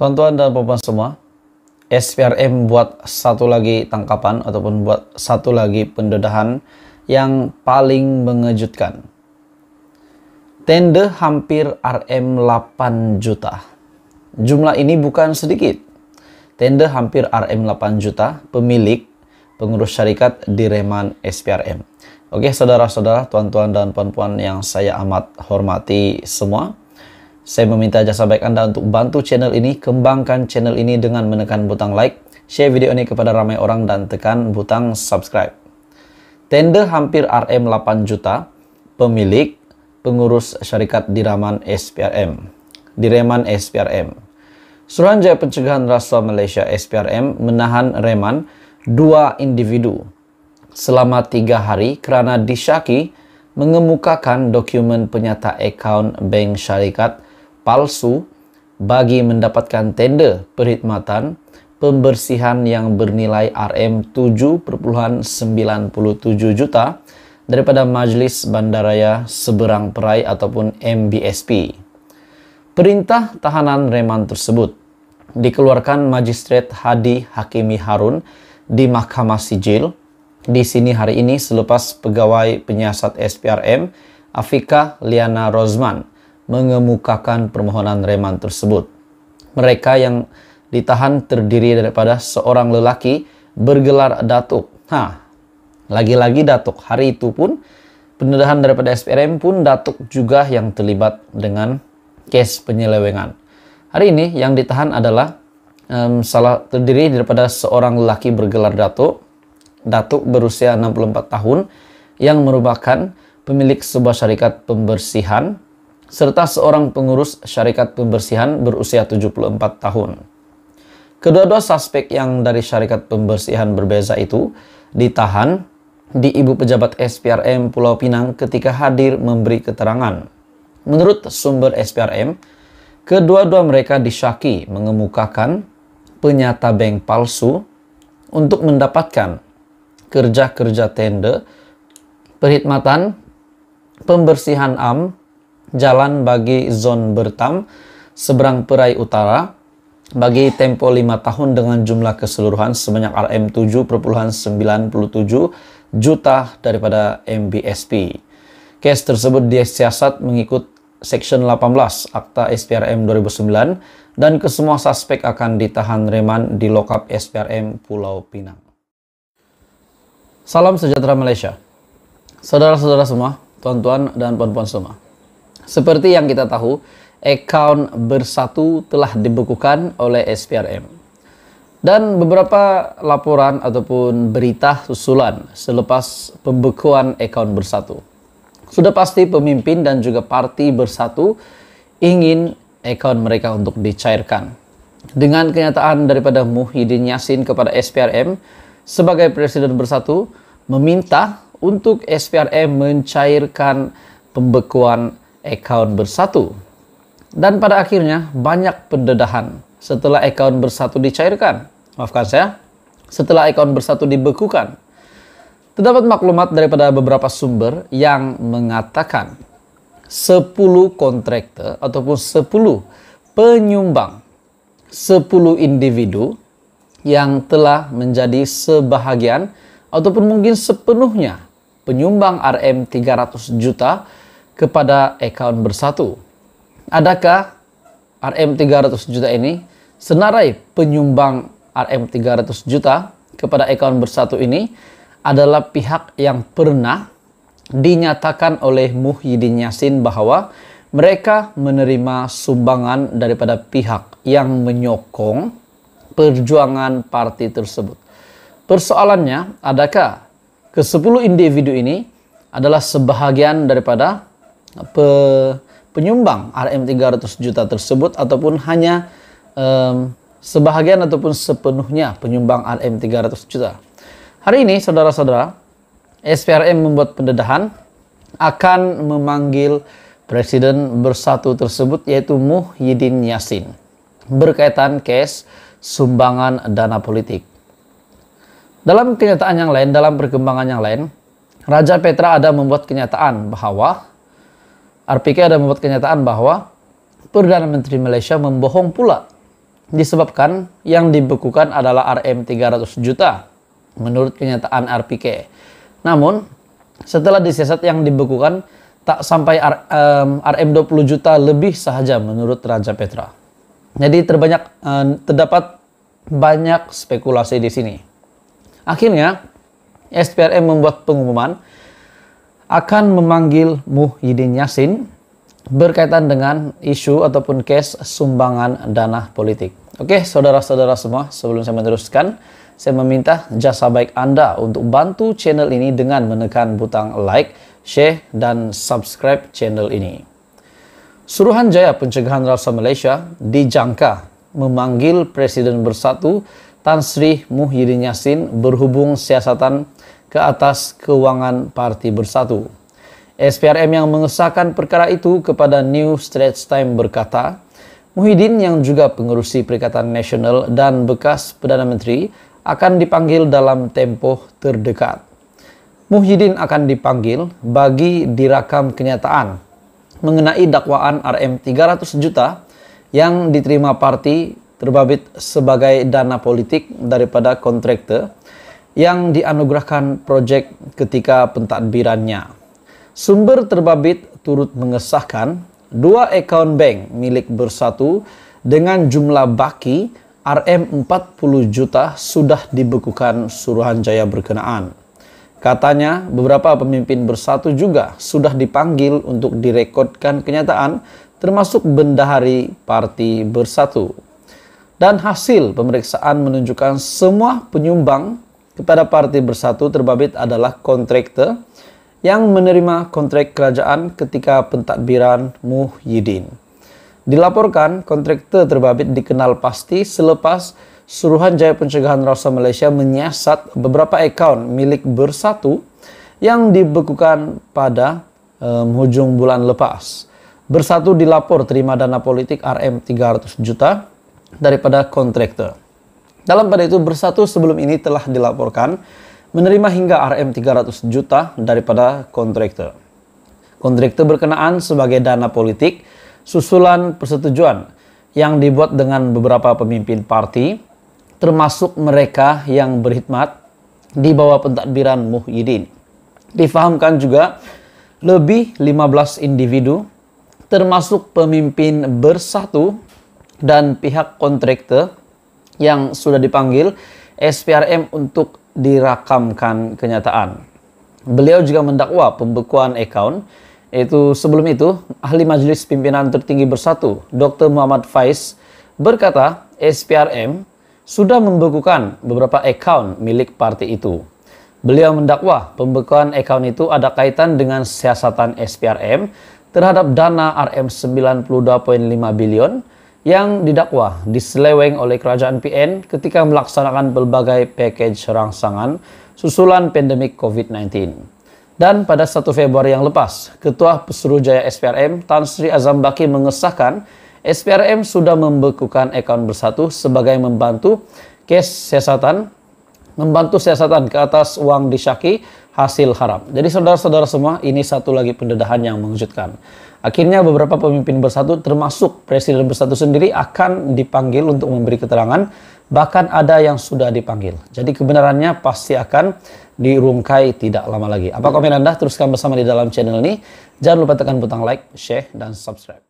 Tuan-tuan dan puan puan semua, SPRM buat satu lagi tangkapan ataupun buat satu lagi pendedahan yang paling mengejutkan. Tender hampir RM 8 juta. Jumlah ini bukan sedikit. Tender hampir RM 8 juta pemilik pengurus syarikat di Reman SPRM. Oke, saudara-saudara, tuan-tuan dan puan-puan yang saya amat hormati semua saya meminta jasa baik Anda untuk bantu channel ini, kembangkan channel ini dengan menekan butang like, share video ini kepada ramai orang dan tekan butang subscribe. Tender hampir RM 8 juta, pemilik, pengurus syarikat Diraman SPRM. Direman SPRM. Suruhanjaya Pencegahan Rasuah Malaysia SPRM menahan reman dua individu selama tiga hari kerana disyaki mengemukakan dokumen penyata akaun bank syarikat palsu bagi mendapatkan tender perkhidmatan pembersihan yang bernilai RM 7,97 juta daripada Majlis Bandaraya Seberang Perai ataupun MBSP. Perintah tahanan reman tersebut dikeluarkan Magistrat Hadi Hakimi Harun di Mahkamah Sijil di sini hari ini selepas pegawai penyiasat SPRM Afika Liana Rosman mengemukakan permohonan reman tersebut. Mereka yang ditahan terdiri daripada seorang lelaki bergelar datuk. Nah, lagi-lagi datuk. Hari itu pun pendedahan daripada SPRM pun datuk juga yang terlibat dengan kes penyelewengan. Hari ini yang ditahan adalah um, salah terdiri daripada seorang lelaki bergelar datuk. Datuk berusia 64 tahun yang merupakan pemilik sebuah syarikat pembersihan serta seorang pengurus syarikat pembersihan berusia 74 tahun. Kedua-dua suspek yang dari syarikat pembersihan berbeza itu ditahan di ibu pejabat SPRM Pulau Pinang ketika hadir memberi keterangan. Menurut sumber SPRM, kedua-dua mereka disyaki mengemukakan penyata bank palsu untuk mendapatkan kerja-kerja tender perkhidmatan, pembersihan am, jalan bagi Zon Bertam, seberang Perai Utara, bagi tempo 5 tahun dengan jumlah keseluruhan sebanyak RM7,97 juta daripada MBSP. Kes tersebut disiasat mengikut Section 18 Akta SPRM 2009 dan kesemua suspek akan ditahan reman di lokap SPRM Pulau Pinang. Salam sejahtera Malaysia. Saudara-saudara semua, tuan-tuan dan puan-puan semua. Seperti yang kita tahu, account bersatu telah dibekukan oleh SPRM. Dan beberapa laporan ataupun berita susulan selepas pembekuan account bersatu. Sudah pasti pemimpin dan juga parti bersatu ingin account mereka untuk dicairkan. Dengan kenyataan daripada Muhyiddin Yassin kepada SPRM sebagai presiden bersatu meminta untuk SPRM mencairkan pembekuan Ekaun bersatu. Dan pada akhirnya banyak pendedahan setelah Ekaun bersatu dicairkan. Maafkan saya, setelah Ekaun bersatu dibekukan. Terdapat maklumat daripada beberapa sumber yang mengatakan 10 kontraktor ataupun 10 penyumbang 10 individu yang telah menjadi sebahagian ataupun mungkin sepenuhnya penyumbang RM 300 juta kepada account bersatu. Adakah RM 300 juta ini senarai penyumbang RM 300 juta kepada account bersatu ini adalah pihak yang pernah dinyatakan oleh Muhyiddin yassin bahwa mereka menerima sumbangan daripada pihak yang menyokong perjuangan parti tersebut. Persoalannya, adakah ke-10 individu ini adalah sebahagian daripada pe, penyumbang RM 300 juta tersebut ataupun hanya um, sebahagian ataupun sepenuhnya penyumbang RM 300 juta. Hari ini saudara-saudara, SPRM membuat pendedahan akan memanggil presiden bersatu tersebut yaitu Muhyiddin yassin berkaitan kes sumbangan dana politik. Dalam kenyataan yang lain, dalam perkembangan yang lain, Raja Petra ada membuat kenyataan bahwa RPK ada membuat kenyataan bahwa Perdana Menteri Malaysia membohong pula disebabkan yang dibekukan adalah RM 300 juta menurut kenyataan RPK. Namun setelah disiasat yang dibekukan tak sampai RM 20 juta lebih sahaja menurut Raja Petra. Jadi terbanyak terdapat banyak spekulasi di sini. Akhirnya SPRM membuat pengumuman akan memanggil Muhyiddin Yassin berkaitan dengan isu ataupun case sumbangan dana politik. Oke, saudara-saudara semua, sebelum saya meneruskan, saya meminta jasa baik Anda untuk bantu channel ini dengan menekan butang like, share, dan subscribe channel ini. Suruhanjaya Pencegahan Rasa Malaysia dijangka memanggil Presiden Bersatu Tan Sri Muhyiddin Yassin berhubung siasatan ke atas keuangan Parti Bersatu. SPRM yang mengesahkan perkara itu kepada New Straits Time berkata, Muhyiddin yang juga pengurusi Perikatan Nasional dan bekas Perdana Menteri akan dipanggil dalam tempoh terdekat. Muhyiddin akan dipanggil bagi dirakam kenyataan mengenai dakwaan RM 300 juta yang diterima parti terbabit sebagai dana politik daripada kontraktor yang dianugerahkan proyek ketika pentadbirannya. Sumber terbabit turut mengesahkan dua akun bank milik bersatu dengan jumlah baki RM 40 juta sudah dibekukan Suruhanjaya berkenaan. Katanya, beberapa pemimpin bersatu juga sudah dipanggil untuk direkodkan kenyataan termasuk bendahari parti bersatu. Dan hasil pemeriksaan menunjukkan semua penyumbang kepada parti bersatu terbabit adalah kontraktor yang menerima kontrak kerajaan ketika pentadbiran Muhyiddin. Dilaporkan, kontraktor terbabit dikenal pasti selepas Suruhanjaya Pencegahan Rasa Malaysia menyiasat beberapa akaun milik bersatu yang dibekukan pada um, hujung bulan lepas. Bersatu dilapor terima dana politik RM 300 juta daripada kontraktor. Dalam pada itu bersatu sebelum ini telah dilaporkan menerima hingga RM 300 juta daripada kontraktor. Kontraktor berkenaan sebagai dana politik susulan persetujuan yang dibuat dengan beberapa pemimpin parti termasuk mereka yang berkhidmat di bawah pentadbiran Muhyiddin. Difahamkan juga lebih 15 individu termasuk pemimpin bersatu dan pihak kontraktor yang sudah dipanggil SPRM untuk dirakamkan kenyataan. Beliau juga mendakwa pembekuan account yaitu sebelum itu ahli Majelis Pimpinan Tertinggi Bersatu Dr. Muhammad Faiz berkata SPRM sudah membekukan beberapa account milik parti itu. Beliau mendakwa pembekuan account itu ada kaitan dengan siasatan SPRM terhadap dana RM 92.5 bilion yang didakwa diseleweng oleh kerajaan PN ketika melaksanakan berbagai package rangsangan susulan pandemik COVID-19. Dan pada 1 Februari yang lepas, Ketua Pesuruhjaya SPRM Tan Sri Azam Baki mengesahkan SPRM sudah membekukan akaun bersatu sebagai membantu kes siasatan membantu siasatan ke atas uang disyaki hasil haram. Jadi saudara-saudara semua, ini satu lagi pendedahan yang mengejutkan. Akhirnya beberapa pemimpin bersatu termasuk presiden bersatu sendiri akan dipanggil untuk memberi keterangan, bahkan ada yang sudah dipanggil. Jadi kebenarannya pasti akan dirungkai tidak lama lagi. Apa komen Anda? Teruskan bersama di dalam channel ini. Jangan lupa tekan butang like, share, dan subscribe.